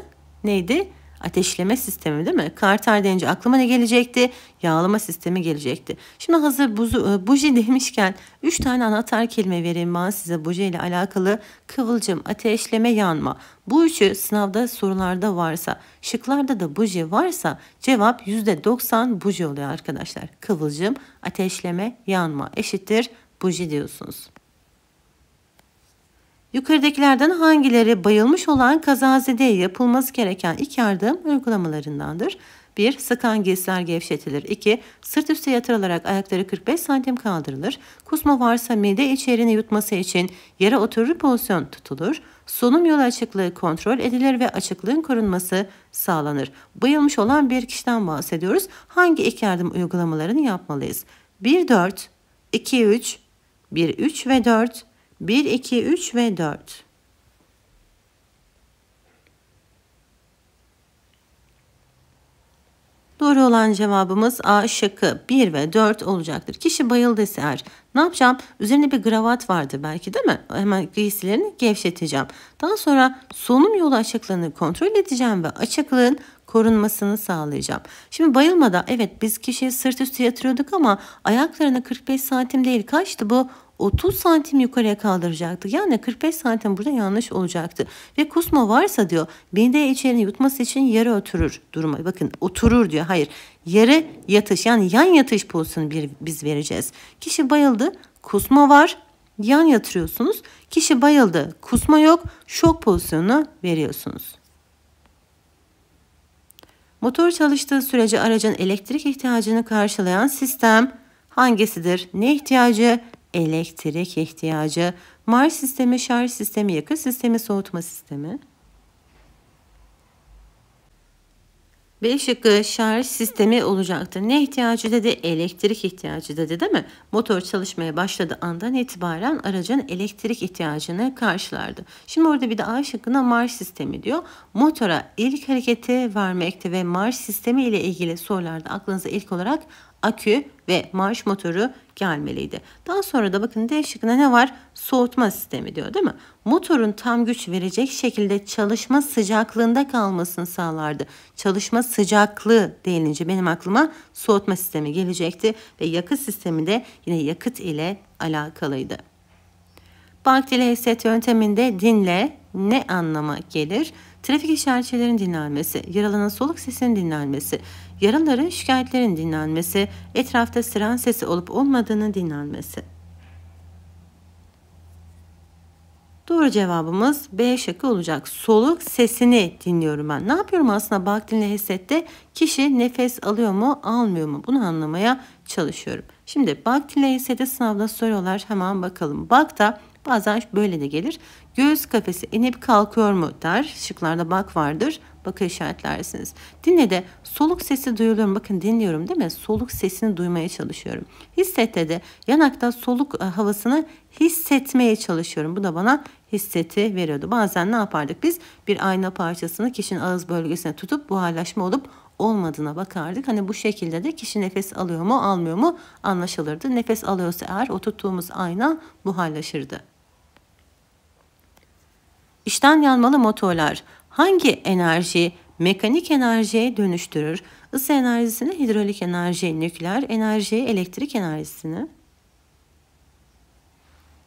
Neydi? ateşleme sistemi değil mi? Kartar deyince aklıma ne gelecekti? Yağlama sistemi gelecekti. Şimdi hazır buzu, e, buji demişken 3 tane anahtar kelime vereyim ben size buji ile alakalı. Kıvılcım, ateşleme, yanma. Bu üçü sınavda sorularda varsa, şıklarda da buji varsa cevap %90 buji oluyor arkadaşlar. Kıvılcım, ateşleme, yanma eşittir buji diyorsunuz. Yukarıdakilerden hangileri bayılmış olan kazazede yapılması gereken ilk yardım uygulamalarındandır? 1. Sıkan giysiler gevşetilir. 2. Sırt üstü yatırılarak ayakları 45 santim kaldırılır. Kusma varsa mide içeriğini yutması için yere oturur pozisyon tutulur. Solunum yolu açıklığı kontrol edilir ve açıklığın korunması sağlanır. Bayılmış olan bir kişiden bahsediyoruz. Hangi ilk yardım uygulamalarını yapmalıyız? 1-4, 2-3, 1-3 ve 4, 1, 2, 3 ve 4. Doğru olan cevabımız A şıkkı 1 ve 4 olacaktır. Kişi bayıldıysa eğer ne yapacağım? Üzerine bir gravat vardı belki değil mi? Hemen giysilerini gevşeteceğim. Daha sonra solunum yolu açıklığını kontrol edeceğim ve açıklığın korunmasını sağlayacağım. Şimdi bayılmada evet biz kişiyi sırt üstü yatırıyorduk ama ayaklarını 45 santim değil kaçtı bu? 30 santim yukarıya kaldıracaktı. Yani 45 santim burada yanlış olacaktı. Ve kusma varsa diyor beni de içerini yutması için yere oturur duruma. Bakın oturur diyor. Hayır yere yatış yani yan yatış pozisyonu bir, biz vereceğiz. Kişi bayıldı kusma var yan yatırıyorsunuz. Kişi bayıldı kusma yok şok pozisyonu veriyorsunuz. Motor çalıştığı sürece aracın elektrik ihtiyacını karşılayan sistem hangisidir? Ne ihtiyacı? elektrik ihtiyacı. marş sistemi, şarj sistemi, yakıt sistemi, soğutma sistemi. B şıkkı şarj sistemi olacaktı. Ne ihtiyacı dedi? Elektrik ihtiyacı dedi değil mi? Motor çalışmaya başladığı andan itibaren aracın elektrik ihtiyacını karşılardı. Şimdi orada bir de A şıkkına marş sistemi diyor. Motora ilk hareketi vermekte ve marş sistemi ile ilgili sorularda aklınıza ilk olarak akü ve marş motoru gelmeliydi. Daha sonra da bakın D şıkkında ne var? Soğutma sistemi diyor değil mi? Motorun tam güç verecek şekilde çalışma sıcaklığında kalmasını sağlardı. Çalışma sıcaklığı denilince benim aklıma soğutma sistemi gelecekti ve yakıt sistemi de yine yakıt ile alakalıydı. Baktili hesset yönteminde dinle ne anlama gelir? Trafik işaretçilerin dinlenmesi, yaralanan soluk sesinin dinlenmesi, yarınların şikayetlerin dinlenmesi, etrafta siren sesi olup olmadığını dinlenmesi. Doğru cevabımız B şıkkı olacak. Soluk sesini dinliyorum ben. Ne yapıyorum aslında baktığında hissette kişi nefes alıyor mu almıyor mu bunu anlamaya çalışıyorum. Şimdi baktığında hissette sınavda soruyorlar hemen bakalım. Bak da bazen böyle de gelir. Göğüs kafesi inip kalkıyor mu der. Şıklarda bak vardır bakın işaretlersiniz. Dinle de soluk sesi duyuluyorum. Bakın dinliyorum değil mi? Soluk sesini duymaya çalışıyorum. Hissette de yanakta soluk e, havasını hissetmeye çalışıyorum. Bu da bana hisseti veriyordu. Bazen ne yapardık biz? Bir ayna parçasını kişinin ağız bölgesine tutup buharlaşma olup olmadığına bakardık. Hani bu şekilde de kişi nefes alıyor mu almıyor mu anlaşılırdı. Nefes alıyorsa eğer o tuttuğumuz ayna buharlaşırdı. İşten yanmalı motorlar hangi enerjiyi mekanik enerjiye dönüştürür? Isı enerjisini hidrolik enerjiye, nükleer enerjiye, elektrik enerjisini.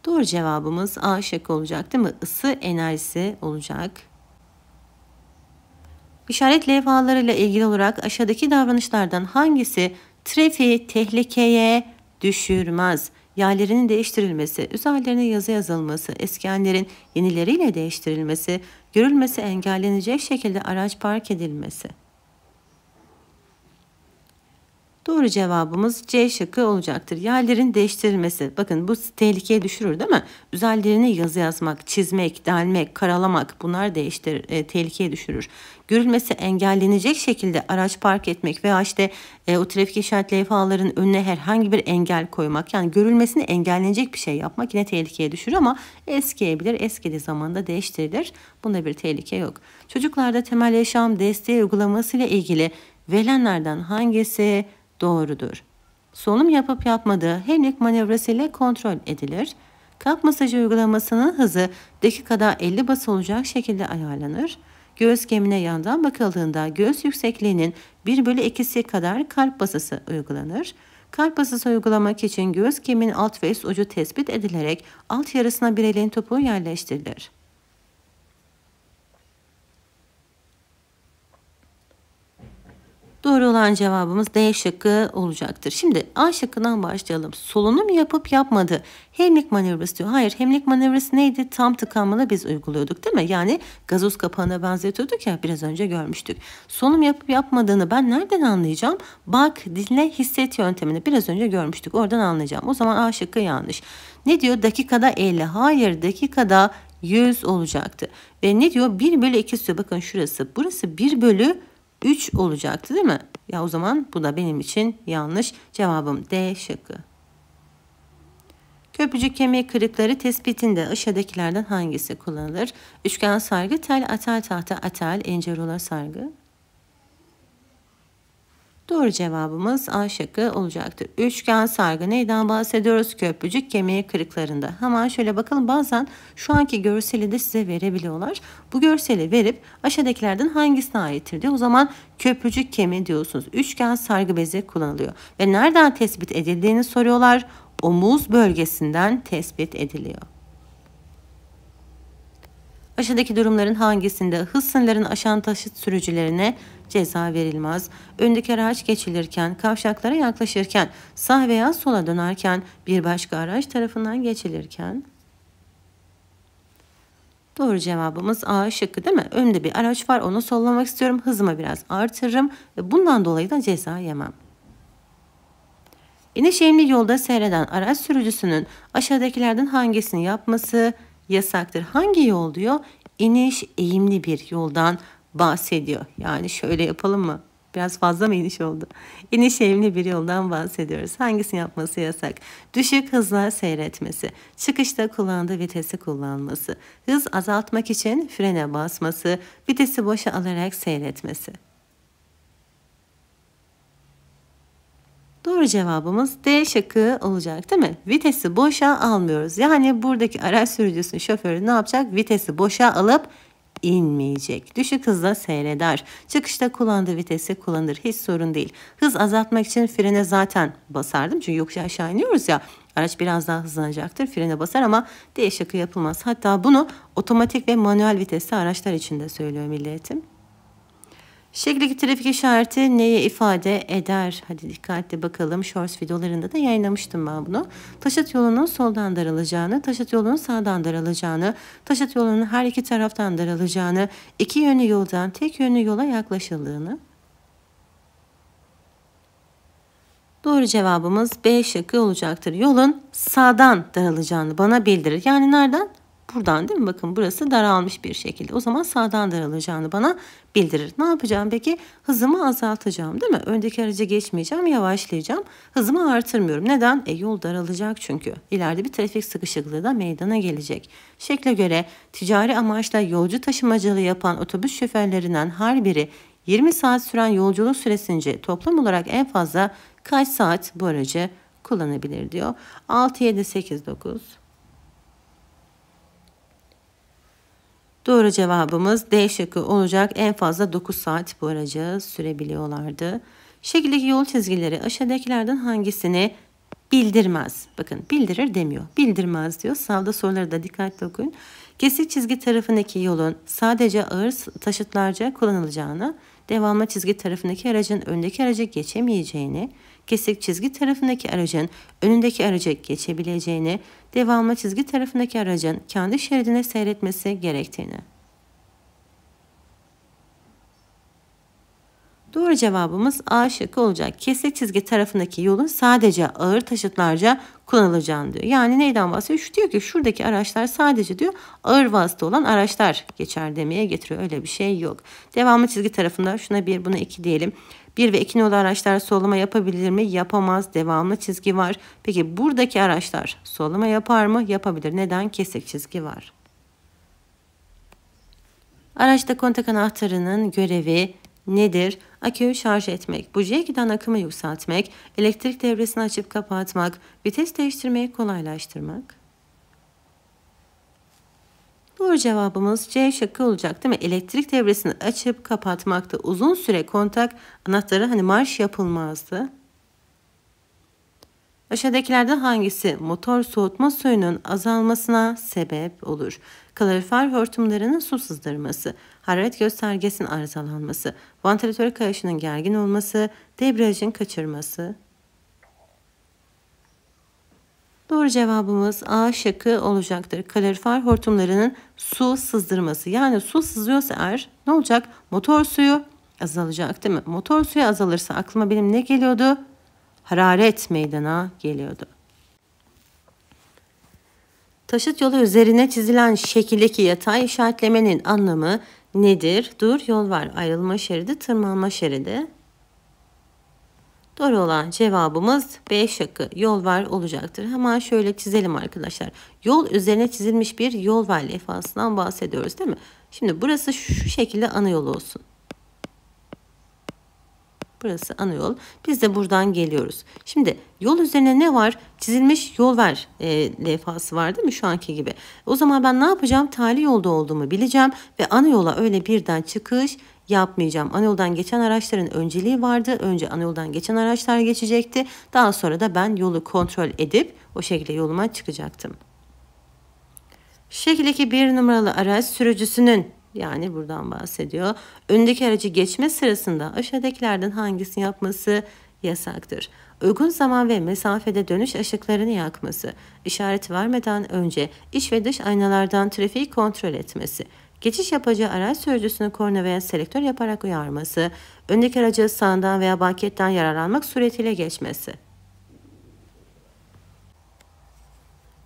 Doğru cevabımız A şıkkı olacak değil mi? Isı enerjisi olacak. İşaret levhalarıyla ilgili olarak aşağıdaki davranışlardan hangisi trafiği tehlikeye düşürmez? Yerlerinin değiştirilmesi, üzerlerine yazı yazılması, eski yenileriyle değiştirilmesi, görülmesi engellenecek şekilde araç park edilmesi. Doğru cevabımız C şıkkı olacaktır. Yerlerin değiştirilmesi. Bakın bu tehlikeye düşürür değil mi? Üzerlerine yazı yazmak, çizmek, delmek, karalamak bunlar değiştir, e, tehlikeye düşürür görülmesi engellenecek şekilde araç park etmek veya işte e, o trafik işaret levhalarının önüne herhangi bir engel koymak yani görülmesini engellenecek bir şey yapmak yine tehlikeye düşürür ama eskiyebilir. Eskidi zamanda değiştirilir. Bunda bir tehlike yok. Çocuklarda temel yaşam desteği uygulaması ile ilgili velenlerden hangisi doğrudur? Solunum yapıp yapmadığı Heimlich manevrası ile kontrol edilir. Kalp masajı uygulamasının hızı dakikada 50 bas olacak şekilde ayarlanır göğüs kemiğine yandan bakıldığında göğüs yüksekliğinin 1 bölü 2'si kadar kalp basısı uygulanır. Kalp basısı uygulamak için göğüs kemiğinin alt ve üst ucu tespit edilerek alt yarısına bir elin topuğu yerleştirilir. Doğru olan cevabımız D şıkkı olacaktır. Şimdi A şıkkından başlayalım. Solunum yapıp yapmadı. Hemlik manevrası diyor. Hayır hemlik manevrası neydi? Tam tıkanmalı biz uyguluyorduk değil mi? Yani gazoz kapağına benzetiyorduk ya biraz önce görmüştük. Solunum yapıp yapmadığını ben nereden anlayacağım? Bak, dinle, hisset yöntemini biraz önce görmüştük. Oradan anlayacağım. O zaman A şıkkı yanlış. Ne diyor? Dakikada 50. Hayır dakikada 100 olacaktı. Ve ne diyor? 1 bölü 2 diyor. Bakın şurası. Burası 1 bölü 3 olacaktı değil mi? Ya o zaman bu da benim için yanlış. Cevabım D şıkkı. Köprücük kemiği kırıkları tespitinde aşağıdakilerden hangisi kullanılır? Üçgen sargı, tel, atel, tahta, atel, ince sargı. Doğru cevabımız A şıkkı olacaktır. Üçgen sargı neyden bahsediyoruz? Köprücük kemiği kırıklarında. Hemen şöyle bakalım bazen şu anki görseli de size verebiliyorlar. Bu görseli verip aşağıdakilerden hangisine aittir diyor. O zaman köprücük kemiği diyorsunuz. Üçgen sargı bezi kullanılıyor. Ve nereden tespit edildiğini soruyorlar. Omuz bölgesinden tespit ediliyor. Aşağıdaki durumların hangisinde hız sınırlarını aşan taşıt sürücülerine ceza verilmez? Öndeki araç geçilirken, kavşaklara yaklaşırken, sağ veya sola dönerken, bir başka araç tarafından geçilirken... Doğru cevabımız A şıkkı değil mi? Önde bir araç var onu sollamak istiyorum. Hızımı biraz artırırım ve bundan dolayı da ceza yemem. İneşehirli yolda seyreden araç sürücüsünün aşağıdakilerden hangisini yapması yasaktır. Hangi yol diyor? İniş eğimli bir yoldan bahsediyor. Yani şöyle yapalım mı? Biraz fazla mı iniş oldu? İniş eğimli bir yoldan bahsediyoruz. Hangisini yapması yasak? Düşük hızla seyretmesi, çıkışta kullandığı vitesi kullanması, hız azaltmak için frene basması, vitesi boşa alarak seyretmesi. Doğru cevabımız D şakı olacak değil mi? Vitesi boşa almıyoruz. Yani buradaki araç sürücüsünün şoförü ne yapacak? Vitesi boşa alıp inmeyecek. Düşük hızla seyreder. Çıkışta kullandığı vitesi kullanır. Hiç sorun değil. Hız azaltmak için frene zaten basardım. Çünkü yokuşa aşağı iniyoruz ya. Araç biraz daha hızlanacaktır. Frene basar ama D şakı yapılmaz. Hatta bunu otomatik ve manuel vitesli araçlar için de söylüyor milliyetim. Şekildeki trafik işareti neye ifade eder? Hadi dikkatli bakalım. Shorts videolarında da yayınlamıştım ben bunu. Taşıt yolunun soldan daralacağını, taşıt yolunun sağdan daralacağını, taşıt yolunun her iki taraftan daralacağını, iki yönlü yoldan tek yönlü yola yaklaşıldığını Doğru cevabımız B şıkkı olacaktır. Yolun sağdan daralacağını bana bildirir. Yani nereden? Buradan değil mi? Bakın burası daralmış bir şekilde. O zaman sağdan daralacağını bana bildirir. Ne yapacağım peki? Hızımı azaltacağım değil mi? Öndeki araca geçmeyeceğim, yavaşlayacağım. Hızımı artırmıyorum. Neden? E yol daralacak çünkü. İleride bir trafik sıkışıklığı da meydana gelecek. Şekle göre ticari amaçla yolcu taşımacılığı yapan otobüs şoförlerinden her biri 20 saat süren yolculuk süresince toplam olarak en fazla kaç saat bu aracı kullanabilir diyor. 6, 7, 8, 9, Doğru cevabımız D şıkkı olacak. En fazla 9 saat bu aracı sürebiliyorlardı. Şekildeki yol çizgileri aşağıdakilerden hangisini bildirmez? Bakın bildirir demiyor. Bildirmez diyor. Sağda soruları da dikkatli okuyun. Kesik çizgi tarafındaki yolun sadece ağır taşıtlarca kullanılacağını, devamlı çizgi tarafındaki aracın öndeki aracı geçemeyeceğini, kesik çizgi tarafındaki aracın önündeki araca geçebileceğini, devamlı çizgi tarafındaki aracın kendi şeridine seyretmesi gerektiğini. Doğru cevabımız A şıkkı olacak. Kesik çizgi tarafındaki yolun sadece ağır taşıtlarca kullanılacağını diyor. Yani neyden bahsediyor? Şu diyor ki şuradaki araçlar sadece diyor ağır vasıta olan araçlar geçer demeye getiriyor. Öyle bir şey yok. Devamlı çizgi tarafında şuna bir buna iki diyelim. Bir ve iki nolu araçlar solama yapabilir mi? Yapamaz. Devamlı çizgi var. Peki buradaki araçlar solama yapar mı? Yapabilir. Neden? Kesik çizgi var. Araçta kontak anahtarının görevi nedir? Aküyü şarj etmek, bujiye giden akımı yükseltmek, elektrik devresini açıp kapatmak, vites değiştirmeyi kolaylaştırmak. Doğru cevabımız C şıkkı olacak değil mi? Elektrik devresini açıp kapatmakta uzun süre kontak anahtarı hani marş yapılmazdı. Aşağıdakilerden hangisi motor soğutma suyunun azalmasına sebep olur? kalorifer hortumlarının su sızdırması, hararet göstergesinin arızalanması, vantilatör kayışının gergin olması, debriyajın kaçırması. Doğru cevabımız A şıkkı olacaktır. Kalorifer hortumlarının su sızdırması. Yani su sızıyorsa eğer ne olacak? Motor suyu azalacak değil mi? Motor suyu azalırsa aklıma benim ne geliyordu? Hararet meydana geliyordu. Taşıt yolu üzerine çizilen şekildeki yatay işaretlemenin anlamı nedir? Dur yol var. Ayrılma şeridi, tırmanma şeridi. Doğru olan cevabımız B şakı yol var olacaktır. Hemen şöyle çizelim arkadaşlar. Yol üzerine çizilmiş bir yol var lefasından bahsediyoruz değil mi? Şimdi burası şu şekilde ana yolu olsun. Burası ana yol. Biz de buradan geliyoruz. Şimdi yol üzerine ne var? Çizilmiş yol ver e, levhası var değil mi şu anki gibi? O zaman ben ne yapacağım? Tali yolda olduğumu bileceğim ve ana yola öyle birden çıkış yapmayacağım. Ana yoldan geçen araçların önceliği vardı. Önce ana yoldan geçen araçlar geçecekti. Daha sonra da ben yolu kontrol edip o şekilde yoluma çıkacaktım. Şekildeki bir numaralı araç sürücüsünün yani buradan bahsediyor. Öndeki aracı geçme sırasında aşağıdakilerden hangisini yapması yasaktır. Uygun zaman ve mesafede dönüş ışıklarını yakması, işaret vermeden önce iç ve dış aynalardan trafiği kontrol etmesi, geçiş yapacağı araç sürücüsünü korna veya selektör yaparak uyarması, öndeki aracı sağdan veya banketten yararlanmak suretiyle geçmesi.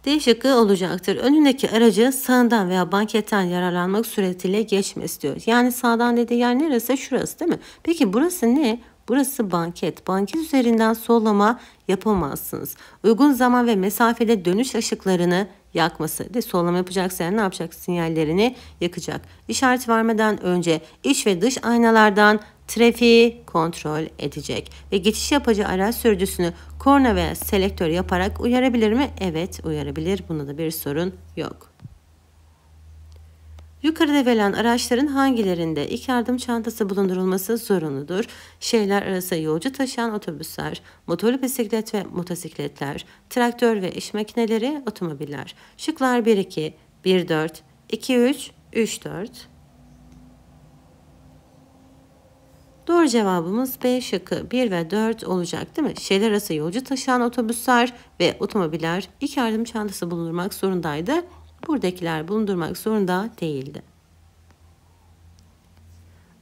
D şıkkı olacaktır. Önündeki aracı sağından veya banketten yararlanmak suretiyle geçme istiyor. Yani sağdan dediği yer neresi? Şurası değil mi? Peki burası ne? Burası banket. Banket üzerinden sollama yapamazsınız. Uygun zaman ve mesafede dönüş ışıklarını yakması. De sollama yapacaksa ne yapacak? Sinyallerini yakacak. İşaret vermeden önce iç ve dış aynalardan trafiği kontrol edecek ve geçiş yapacağı araç sürücüsünü korna veya selektör yaparak uyarabilir mi? Evet uyarabilir. Bunda da bir sorun yok. Yukarıda verilen araçların hangilerinde ilk yardım çantası bulundurulması zorunludur? Şeyler arası yolcu taşıyan otobüsler, motorlu bisiklet ve motosikletler, traktör ve iş makineleri, otomobiller. Şıklar 1-2, 1-4, 2-3, 3-4. Doğru cevabımız B şıkkı 1 ve 4 olacak değil mi? Şehirler arası yolcu taşıyan otobüsler ve otomobiller ilk yardım çantası bulundurmak zorundaydı. Buradakiler bulundurmak zorunda değildi.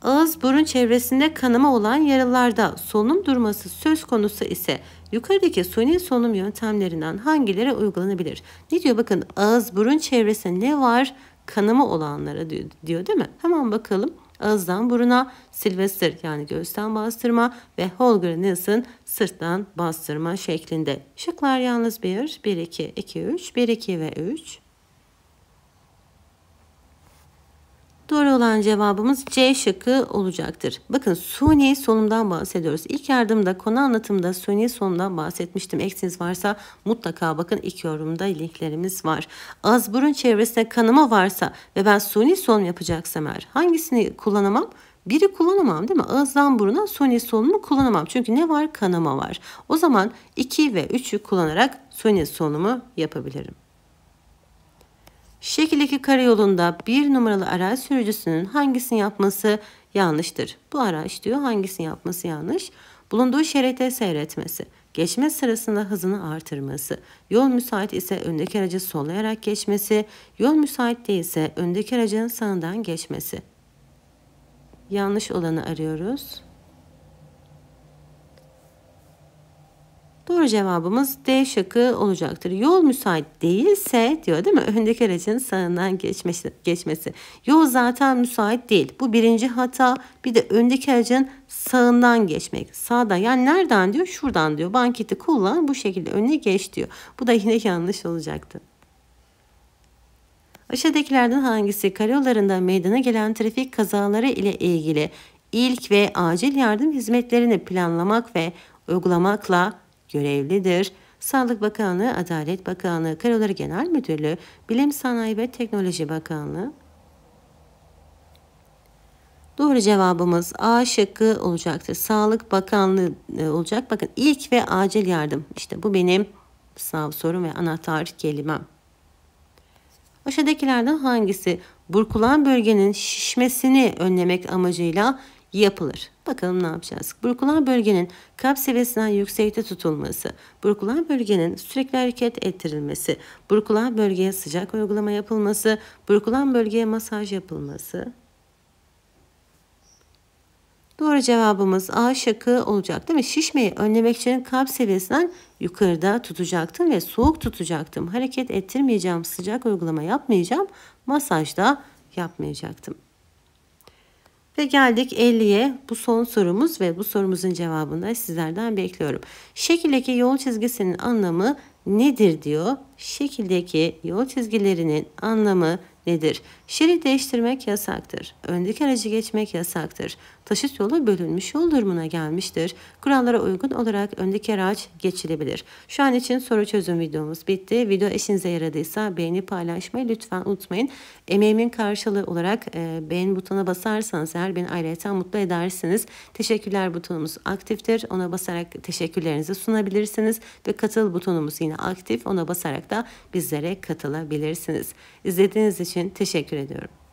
Ağız burun çevresinde kanama olan yaralarda solunum durması söz konusu ise yukarıdaki suni solunum yöntemlerinden hangileri uygulanabilir? Ne diyor bakın ağız burun çevresinde ne var? Kanama olanlara diyor, diyor değil mi? Hemen bakalım ağızdan buruna, Sylvester yani göğüsten bastırma ve Holger Nielsen sırttan bastırma şeklinde. Şıklar yalnız 1, 1, 2, 2, 3, 1, 2 ve 3. Doğru olan cevabımız C şıkkı olacaktır. Bakın suni solunumdan bahsediyoruz. İlk yardımda konu anlatımda suni solunumdan bahsetmiştim. Eksiniz varsa mutlaka bakın ilk yorumda linklerimiz var. Az burun çevresinde kanama varsa ve ben suni solunum yapacaksam eğer hangisini kullanamam? Biri kullanamam değil mi? Ağızdan buruna suni solumu kullanamam. Çünkü ne var? Kanama var. O zaman 2 ve 3'ü kullanarak suni solumu yapabilirim. Şekildeki karayolunda bir numaralı araç sürücüsünün hangisini yapması yanlıştır? Bu araç diyor hangisini yapması yanlış? Bulunduğu şerite seyretmesi, geçme sırasında hızını artırması, yol müsait ise öndeki aracı sollayarak geçmesi, yol müsait değilse öndeki aracın sağından geçmesi. Yanlış olanı arıyoruz. Doğru cevabımız D şakı olacaktır. Yol müsait değilse diyor değil mi? Öndeki aracın sağından geçmesi, geçmesi. Yol zaten müsait değil. Bu birinci hata. Bir de öndeki aracın sağından geçmek. Sağda yani nereden diyor? Şuradan diyor. Banketi kullan bu şekilde önüne geç diyor. Bu da yine yanlış olacaktı. Aşağıdakilerden hangisi karayollarında meydana gelen trafik kazaları ile ilgili ilk ve acil yardım hizmetlerini planlamak ve uygulamakla görevlidir. Sağlık Bakanlığı, Adalet Bakanlığı, Karaları Genel Müdürlüğü, Bilim Sanayi ve Teknoloji Bakanlığı. Doğru cevabımız A şıkkı olacaktır. Sağlık Bakanlığı e, olacak. Bakın ilk ve acil yardım. İşte bu benim sınav sorum ve anahtar kelimem. Aşağıdakilerden hangisi burkulan bölgenin şişmesini önlemek amacıyla yapılır? Bakalım ne yapacağız? Burkulan bölgenin kalp seviyesinden yüksekte tutulması, Burkulan bölgenin sürekli hareket ettirilmesi, Burkulan bölgeye sıcak uygulama yapılması, burkulan bölgeye masaj yapılması. Doğru cevabımız A şakı olacak değil mi? Şişmeyi önlemek için kalp seviyesinden yukarıda tutacaktım ve soğuk tutacaktım. Hareket ettirmeyeceğim, sıcak uygulama yapmayacağım, masaj da yapmayacaktım. Ve geldik 50'ye. Bu son sorumuz ve bu sorumuzun cevabını da sizlerden bekliyorum. Şekildeki yol çizgisinin anlamı nedir diyor. Şekildeki yol çizgilerinin anlamı nedir? Şerit değiştirmek yasaktır. Öndeki aracı geçmek yasaktır. Taşıt yolu bölünmüş yol durumuna gelmiştir. Kurallara uygun olarak öndeki araç geçilebilir. Şu an için soru çözüm videomuz bitti. Video işinize yaradıysa beğeni paylaşmayı lütfen unutmayın. Emeğimin karşılığı olarak e, beğen butonuna basarsanız eğer beni ayrıca mutlu edersiniz. Teşekkürler butonumuz aktiftir. Ona basarak teşekkürlerinizi sunabilirsiniz. Ve katıl butonumuz yine aktif. Ona basarak da bizlere katılabilirsiniz. İzlediğiniz için teşekkür ediyorum.